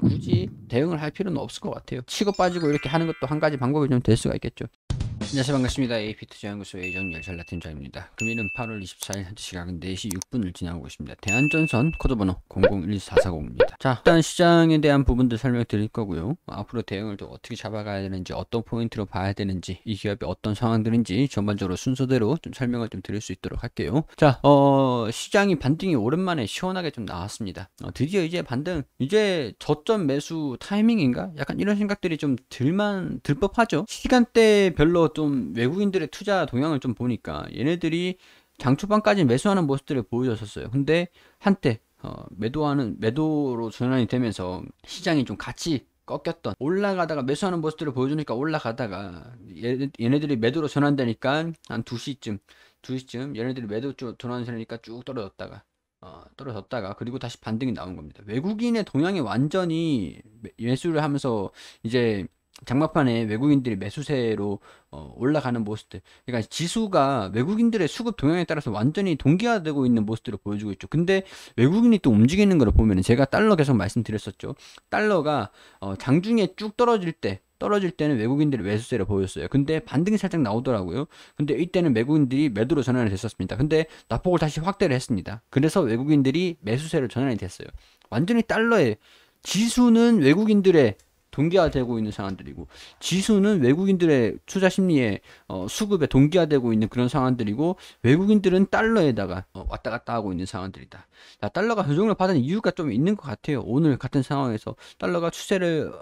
굳이 대응을 할 필요는 없을 것 같아요. 치고 빠지고 이렇게 하는 것도 한 가지 방법이 좀 될 수가 있겠죠. 안녕하세요 반갑습니다. AP 투자연구소 예정 열전라 팀장입니다. 금일은 8월 24일 현재 시각 4시 6분을 지나고 있습니다. 대한전선 코드번호 001440입니다. 자 일단 시장에 대한 부분들 설명드릴 거고요. 뭐 앞으로 대응을 또 어떻게 잡아가야 되는지 어떤 포인트로 봐야 되는지 이 기업이 어떤 상황들인지 전반적으로 순서대로 좀 설명을 좀 드릴 수 있도록 할게요. 자 어, 시장이 반등이 오랜만에 시원하게 좀 나왔습니다. 어, 드디어 이제 반등 이제 저점 매수 타이밍인가? 약간 이런 생각들이 좀 들만 들법하죠. 시간대 별로 좀 외국인들의 투자 동향을 좀 보니까 얘네들이 장 초반까지 매수하는 모습들을 보여줬었어요. 근데 한때 어, 매도하는 매도로 전환이 되면서 시장이 좀 같이 꺾였던 올라가다가 매수하는 모습들을 보여주니까 올라가다가 얘네, 들이 매도로 전환되니까 한 2시쯤 2시쯤 얘네들이 매도 쪽 전환되니까 쭉 떨어졌다가 어, 떨어졌다가 그리고 다시 반등이 나온 겁니다. 외국인의 동향이 완전히 매수를 하면서 이제 장마판에 외국인들이 매수세로 어, 올라가는 모습들 그러니까 지수가 외국인들의 수급 동향에 따라서 완전히 동기화되고 있는 모습들을 보여주고 있죠 근데 외국인이 또 움직이는 걸 보면 제가 달러 계속 말씀드렸었죠 달러가 어, 장중에 쭉 떨어질 때 떨어질 때는 외국인들이 매수세를 보였어요. 근데 반등이 살짝 나오더라고요. 근데 이때는 외국인들이 매도로 전환이 됐었습니다. 근데 낙폭을 다시 확대를 했습니다. 그래서 외국인들이 매수세로 전환이 됐어요. 완전히 달러에 지수는 외국인들의 동기화되고 있는 상황들이고 지수는 외국인들의 투자 심리에 어, 수급에 동기화되고 있는 그런 상황들이고 외국인들은 달러에다가 어, 왔다 갔다 하고 있는 상황들이다. 자, 달러가 조정을 받은 이유가 좀 있는 것 같아요. 오늘 같은 상황에서 달러가 추세를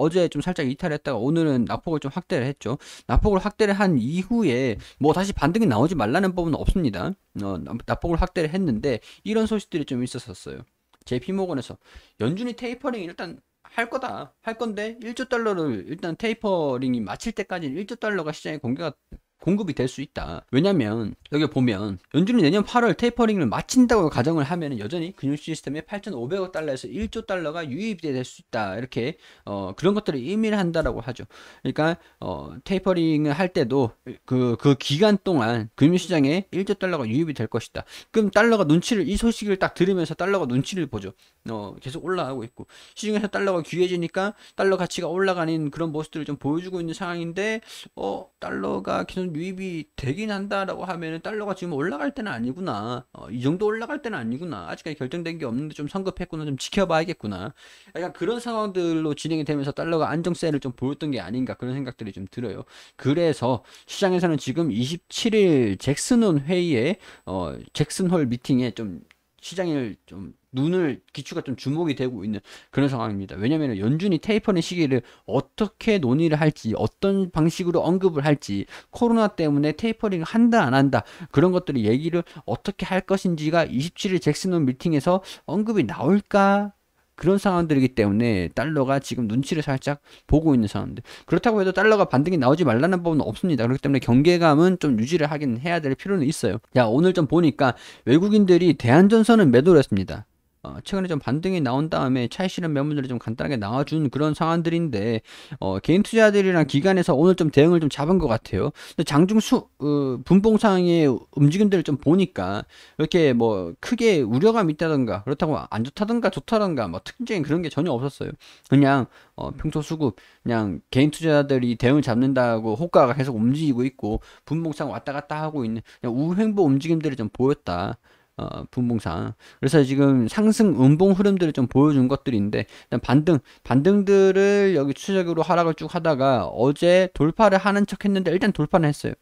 어제 좀 살짝 이탈했다가 오늘은 낙폭을 좀 확대를 했죠. 낙폭을 확대를 한 이후에 뭐 다시 반등이 나오지 말라는 법은 없습니다. 어, 낙폭을 확대를 했는데 이런 소식들이 좀 있었었어요. 제 p 모건에서 연준이 테이퍼링 일단 할 거다. 할 건데 1조 달러를 일단 테이퍼링이 마칠 때까지는 1조 달러가 시장에 공개가 공급이 될 수 있다. 왜냐면 여기 보면 연준이 내년 8월 테이퍼링을 마친다고 가정을 하면 여전히 금융 시스템에 8,500억 달러에서 1조 달러가 유입이 될 수 있다. 이렇게 어, 그런 것들을 의미를 한다라고 하죠. 그러니까 어, 테이퍼링을 할 때도 그그 그 기간 동안 금융 시장에 1조 달러가 유입이 될 것이다. 그럼 달러가 눈치를 이 소식을 딱 들으면서 달러가 눈치를 보죠. 어, 계속 올라가고 있고 시중에서 달러가 귀해지니까 달러 가치가 올라가는 그런 모습들을 좀 보여주고 있는 상황인데 어 달러가 계속 유입이 되긴 한다라고 하면은 달러가 지금 올라갈 때는 아니구나. 어, 이 정도 올라갈 때는 아니구나. 아직까지 결정된 게 없는데 좀 성급했구나. 좀 지켜봐야겠구나. 약간 그런 상황들로 진행이 되면서 달러가 안정세를 좀 보였던 게 아닌가 그런 생각들이 좀 들어요. 그래서 시장에서는 지금 27일 잭슨홀 회의에 어, 잭슨홀 미팅에 좀 시장을 좀 눈을 기추가 좀 주목이 되고 있는 그런 상황입니다. 왜냐하면 연준이 테이퍼링 시기를 어떻게 논의를 할지 어떤 방식으로 언급을 할지 코로나 때문에 테이퍼링 을 한다 안 한다 그런 것들을 얘기를 어떻게 할 것인지가 27일 잭슨홀 미팅에서 언급이 나올까 그런 상황들이기 때문에 달러가 지금 눈치를 살짝 보고 있는 상황인데 그렇다고 해도 달러가 반등이 나오지 말라는 법은 없습니다. 그렇기 때문에 경계감은 좀 유지를 하긴 해야 될 필요는 있어요. 야 오늘 좀 보니까 외국인들이 대한전선은 매도를 했습니다. 어, 최근에 좀 반등이 나온 다음에 차익 실현 매물들이 좀 간단하게 나와준 그런 상황들인데 어, 개인 투자들이랑 기관에서 오늘 좀 대응을 좀 잡은 것 같아요. 근데 장중 수 어, 분봉상의 움직임들을 좀 보니까 이렇게 뭐 크게 우려감 이 있다던가 그렇다고 안 좋다던가 좋다던가 뭐 특징 그런 게 전혀 없었어요. 그냥 어, 평소 수급 그냥 개인 투자들이 대응을 잡는다고 호가가 계속 움직이고 있고 분봉상 왔다 갔다 하고 있는 우행보 움직임들을 좀 보였다. 어, 분봉상. 그래서 지금 상승 음봉 흐름들을 좀 보여준 것들인데 일단 반등 반등들을 여기 추적으로 하락을 쭉 하다가 어제 돌파를 하는 척했는데 일단 돌파는 했어요.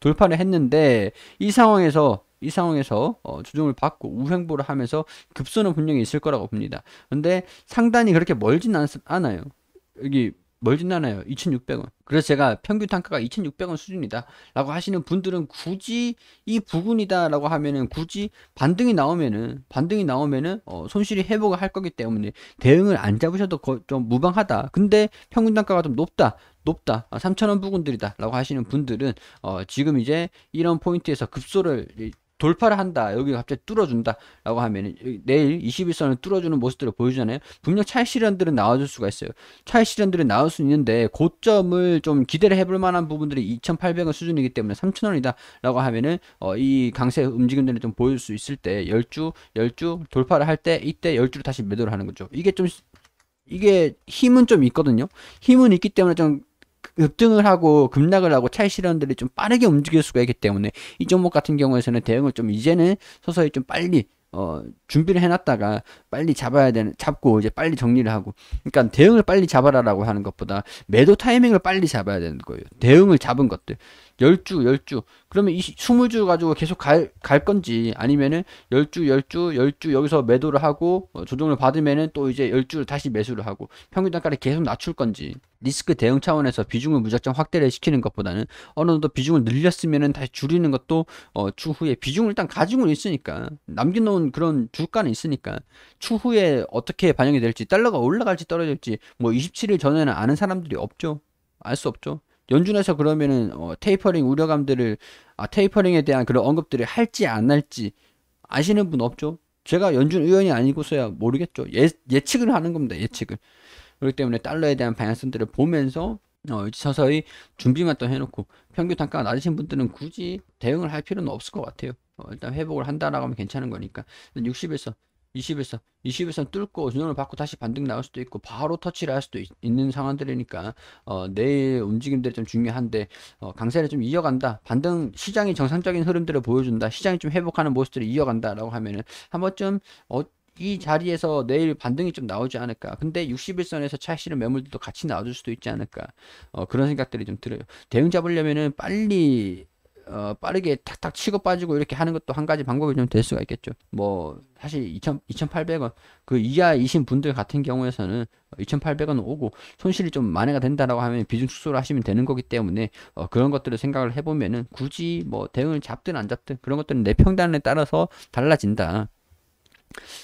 돌파를 했는데 이 상황에서 이 상황에서 어, 조정을 받고 우행보를 하면서 급소는 분명히 있을 거라고 봅니다. 근데 상단이 그렇게 멀진 않, 아요 여기 멀진 않아요. 2,600원. 그래서 제가 평균 단가가 2,600원 수준이다 라고 하시는 분들은 굳이 이 부분이다 라고 하면은 굳이 반등이 나오면은 반등이 나오면은 어, 손실이 회복을 할 거기 때문에 대응을 안 잡으셔도 좀 무방하다 근데 평균 단가가 좀 높다 높다 3,000원 부근들이다 라고 하시는 분들은 어, 지금 이제 이런 포인트에서 급소를 돌파를 한다. 여기 갑자기 뚫어준다라고 하면 내일 21선을 뚫어주는 모습들을 보여주잖아요. 분명 차이 실현들은 나와줄 수가 있어요. 차이 실현들이 나올 수 있는데 고점을 좀 기대를 해볼 만한 부분들이 2,800원 수준이기 때문에 3,000원이다라고 하면은 어, 이 강세 움직임들을 좀 보일 수 있을 때 10주, 10주 돌파를 할 때 이때 10주를 다시 매도를 하는 거죠. 이게 좀 이게 힘은 좀 있거든요. 힘은 있기 때문에 좀 급등을 하고 급락을 하고 차익 실현들이 좀 빠르게 움직일 수가 있기 때문에 이 종목 같은 경우에서는 대응을 좀 이제는 서서히 좀 빨리 어, 준비를 해놨다가 빨리 잡아야 되는, 잡고 이제 빨리 정리를 하고. 그러니까 대응을 빨리 잡아라라고 하는 것보다 매도 타이밍을 빨리 잡아야 되는 거예요. 대응을 잡은 것들. 열 주 열 주 그러면 이 20주 가지고 계속 갈, 갈 건지 아니면은 열 주 열 주 열 주 여기서 매도를 하고 어, 조정을 받으면은 또 이제 열주를 다시 매수를 하고 평균 단가를 계속 낮출 건지. 리스크 대응 차원에서 비중을 무작정 확대를 시키는 것보다는 어느 정도 비중을 늘렸으면 다시 줄이는 것도 어, 추후에 비중을 일단 가지고 있으니까 남겨놓은 그런 주가는 있으니까 추후에 어떻게 반영이 될지 달러가 올라갈지 떨어질지 뭐 27일 전에는 아는 사람들이 없죠 알 수 없죠 연준에서 그러면은 어, 테이퍼링 우려감들을 아 테이퍼링에 대한 그런 언급들을 할지 안 할지 아시는 분 없죠 제가 연준 의원이 아니고서야 모르겠죠 예, 예측을 하는 겁니다 예측을 그렇기 때문에 달러에 대한 방향성들을 보면서 어, 서서히 준비만 또 해놓고 평균 단가가 낮으신 분들은 굳이 대응을 할 필요는 없을 것 같아요. 어, 일단 회복을 한다라고 하면 괜찮은 거니까 60에서 20에서 20에서 뚫고 전원을 받고 다시 반등 나올 수도 있고 바로 터치를 할 수도 있, 는 상황들이니까 어, 내일 움직임들이 좀 중요한데 어, 강세를 좀 이어간다 반등 시장이 정상적인 흐름들을 보여준다 시장이 좀 회복하는 모습들을 이어간다라고 하면은 한 번쯤 어, 이 자리에서 내일 반등이 좀 나오지 않을까. 근데 61선에서 차익실은 매물들도 같이 나와줄 수도 있지 않을까. 어, 그런 생각들이 좀 들어요. 대응 잡으려면은 빨리 어, 빠르게 탁탁 치고 빠지고 이렇게 하는 것도 한 가지 방법이 좀 될 수가 있겠죠. 뭐 사실 2천 2,800원 그 이하이신 분들 같은 경우에서는 2,800원 오고 손실이 좀 만회가 된다라고 하면 비중 축소를 하시면 되는 거기 때문에 어, 그런 것들을 생각을 해보면은 굳이 뭐 대응을 잡든 안 잡든 그런 것들은 내 평단에 따라서 달라진다.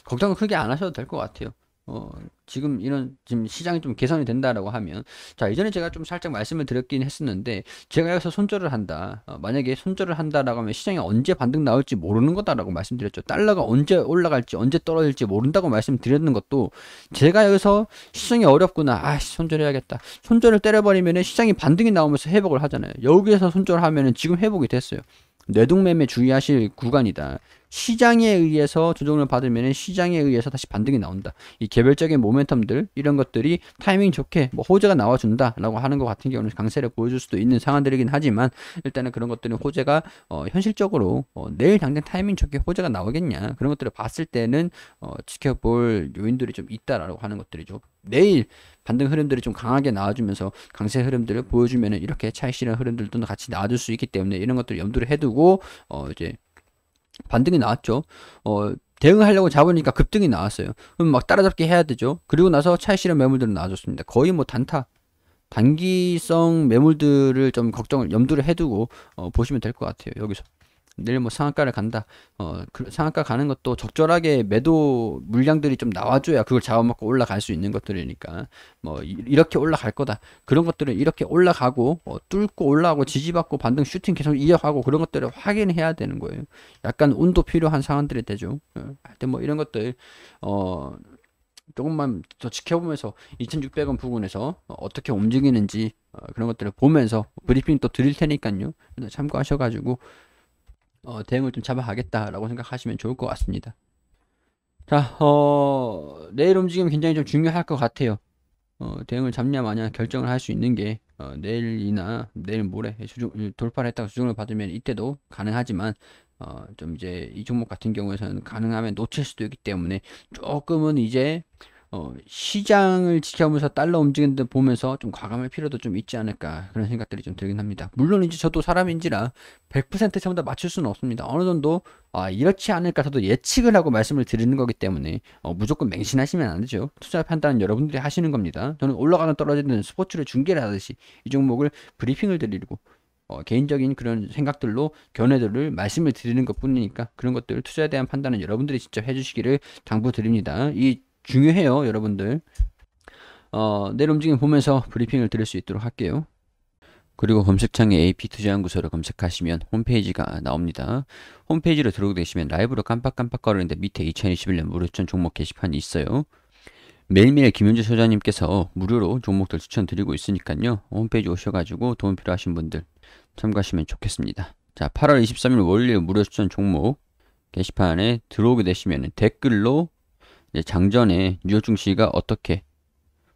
걱정을 크게 안 하셔도 될 것 같아요. 어, 지금 이런 지금 시장이 좀 개선이 된다라고 하면 자 이전에 제가 좀 살짝 말씀을 드렸긴 했었는데 제가 여기서 손절을 한다 어, 만약에 손절을 한다라고 하면 시장이 언제 반등 나올지 모르는 거다라고 말씀드렸죠 달러가 언제 올라갈지 언제 떨어질지 모른다고 말씀드렸는 것도 제가 여기서 시장이 어렵구나 아 손절해야겠다 손절을 때려버리면 시장이 반등이 나오면서 회복을 하잖아요 여기에서 손절하면 지금 회복이 됐어요 뇌동매매 주의하실 구간이다. 시장에 의해서 조정을 받으면 시장에 의해서 다시 반등이 나온다. 이 개별적인 모멘텀들 이런 것들이 타이밍 좋게 뭐 호재가 나와준다라고 하는 것 같은 경우는 강세를 보여줄 수도 있는 상황들이긴 하지만 일단은 그런 것들은 호재가 어, 현실적으로 어, 내일 당장 타이밍 좋게 호재가 나오겠냐 그런 것들을 봤을 때는 어, 지켜볼 요인들이 좀 있다라고 하는 것들이죠. 내일 반등 흐름들이 좀 강하게 나와주면서 강세 흐름들을 보여주면 이렇게 차익실현 흐름들도 같이 나와줄 수 있기 때문에 이런 것들을 염두를 해두고 어 이제 반등이 나왔죠. 어 대응하려고 잡으니까 급등이 나왔어요. 그럼 막 따라잡기 해야 되죠. 그리고 나서 차익실현 매물들은 나와줬습니다. 거의 뭐 단타 단기성 매물들을 좀 걱정을 염두를 해두고 어 보시면 될 것 같아요. 여기서. 내일 뭐 상한가를 간다. 어, 그 상한가 가는 것도 적절하게 매도 물량들이 좀 나와줘야 그걸 잡아먹고 올라갈 수 있는 것들이니까 뭐 이렇게 올라갈 거다. 그런 것들은 이렇게 올라가고 어, 뚫고 올라가고 지지받고 반등 슈팅 계속 이어가고 그런 것들을 확인해야 되는 거예요. 약간 운도 필요한 상황들이 되죠. 어, 하여튼 뭐 이런 것들 어. 조금만 더 지켜보면서 2600원 부근에서 어떻게 움직이는지 어, 그런 것들을 보면서 브리핑 또 드릴 테니까요. 참고하셔가지고 어, 대응을 좀 잡아가겠다라고 생각하시면 좋을 것 같습니다. 자, 어, 내일 움직임 굉장히 좀 중요할 것 같아요. 어, 대응을 잡냐 마냐 결정을 할 수 있는 게 어, 내일이나 내일 모레 수중, 돌파를 했다가 수정을 받으면 이때도 가능하지만 어, 좀 이제 이 종목 같은 경우에는 가능하면 놓칠 수도 있기 때문에 조금은 이제 어, 시장을 지켜보면서 달러 움직이는 데 보면서 좀 과감할 필요도 좀 있지 않을까 그런 생각들이 좀 들긴 합니다. 물론 이제 저도 사람인지라 100% 전부 다 맞출 수는 없습니다. 어느 정도 아, 이렇지 않을까 저도 예측을 하고 말씀을 드리는 거기 때문에 어, 무조건 맹신하시면 안 되죠. 투자 판단은 여러분들이 하시는 겁니다. 저는 올라가는 떨어지는 스포츠를 중계를 하듯이 이 종목을 브리핑을 드리고 어, 개인적인 그런 생각들로 견해들을 말씀을 드리는 것 뿐이니까 그런 것들 투자에 대한 판단은 여러분들이 직접 해주시기를 당부드립니다. 이 중요해요, 여러분들. 어, 내일 움직임 보면서 브리핑을 들을 수 있도록 할게요. 그리고 검색창에 AP 투자연구소를 검색하시면 홈페이지가 나옵니다. 홈페이지로 들어오게 되시면 라이브로 깜빡깜빡거리는데 밑에 2021년 무료추천 종목 게시판이 있어요. 매일매일 김윤주 소장님께서 무료로 종목들 추천드리고 있으니까요. 홈페이지 오셔가지고 도움 필요하신 분들 참고하시면 좋겠습니다. 자, 8월 23일 월요일 무료추천 종목 게시판에 들어오게 되시면 댓글로 장전에 뉴욕 증시가 어떻게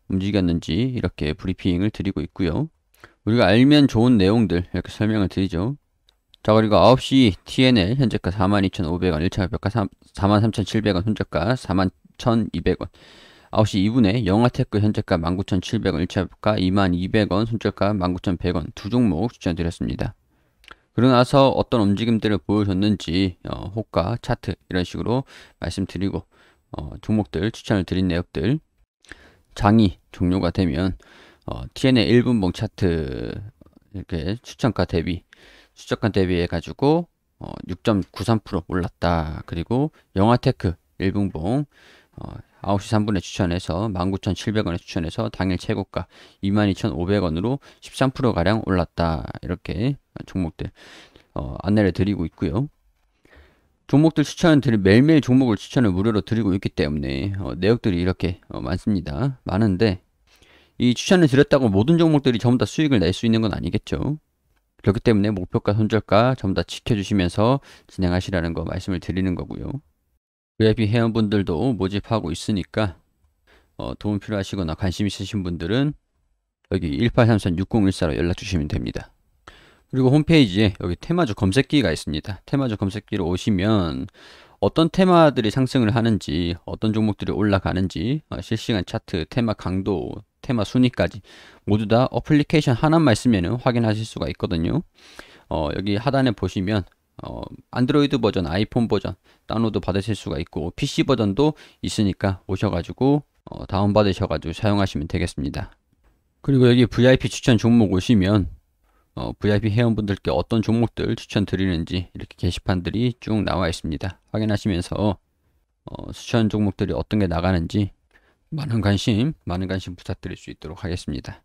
움직였는지 이렇게 브리핑을 드리고 있고요. 우리가 알면 좋은 내용들 이렇게 설명을 드리죠. 자 그리고 9시 TNL 현재가 42,500원 1차 목표가 43,700원 손절가 41,200원 9시 2분에 영화테크 현재가 19,700원 1차 목표가 22,200원 손절가 19,100원 두 종목 추천드렸습니다. 그러고 나서 어떤 움직임들을 보여줬는지 어, 호가 차트 이런 식으로 말씀드리고 어, 종목들 추천을 드린 내역들 장이 종료가 되면 어, TN의 1분봉 차트 이렇게 추천가 대비 추천가 대비해 가지고 어, 6.93% 올랐다. 그리고 영화테크 1분봉 어, 9시 3분에 추천해서 19,700원에 추천해서 당일 최고가 22,500원으로 13%가량 올랐다. 이렇게 종목들 어, 안내를 드리고 있고요. 종목들 추천드리 매일매일 종목을 추천을 무료로 드리고 있기 때문에 어, 내역들이 이렇게 어, 많습니다. 많은데 이 추천을 드렸다고 모든 종목들이 전부 다 수익을 낼 수 있는 건 아니겠죠. 그렇기 때문에 목표가 손절가 전부 다 지켜주시면서 진행하시라는 거 말씀을 드리는 거고요. VIP 회원분들도 모집하고 있으니까 어, 도움 필요하시거나 관심 있으신 분들은 여기 1833-6014로 연락 주시면 됩니다. 그리고 홈페이지에 여기 테마주 검색기가 있습니다. 테마주 검색기로 오시면 어떤 테마들이 상승을 하는지 어떤 종목들이 올라가는지 어, 실시간 차트, 테마 강도, 테마 순위까지 모두 다 어플리케이션 하나만 있으면 확인하실 수가 있거든요. 어, 여기 하단에 보시면 어, 안드로이드 버전, 아이폰 버전 다운로드 받으실 수가 있고 PC 버전도 있으니까 오셔가지고 어, 다운받으셔가지고 사용하시면 되겠습니다. 그리고 여기 VIP 추천 종목 오시면 어, VIP 회원분들께 어떤 종목들 추천드리는지 이렇게 게시판들이 쭉 나와 있습니다. 확인하시면서 어, 추천 종목들이 어떤 게 나가는지 많은 관심, 많은 관심 부탁드릴 수 있도록 하겠습니다.